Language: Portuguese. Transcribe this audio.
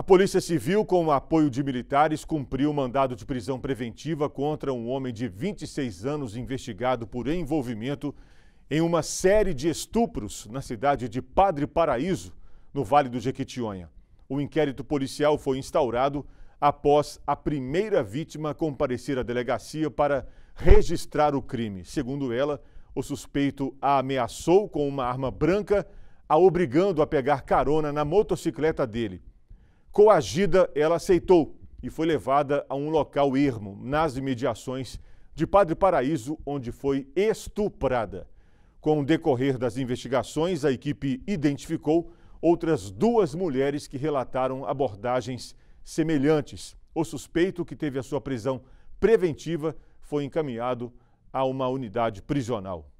A Polícia Civil, com o apoio de militares, cumpriu o mandado de prisão preventiva contra um homem de 26 anos investigado por envolvimento em uma série de estupros na cidade de Padre Paraíso, no Vale do Jequitinhonha. O inquérito policial foi instaurado após a primeira vítima comparecer à delegacia para registrar o crime. Segundo ela, o suspeito a ameaçou com uma arma branca, a obrigando a pegar carona na motocicleta dele. Coagida, ela aceitou e foi levada a um local ermo, nas imediações de Padre Paraíso, onde foi estuprada. Com o decorrer das investigações, a equipe identificou outras duas mulheres que relataram abordagens semelhantes. O suspeito, que teve a sua prisão preventiva, foi encaminhado a uma unidade prisional.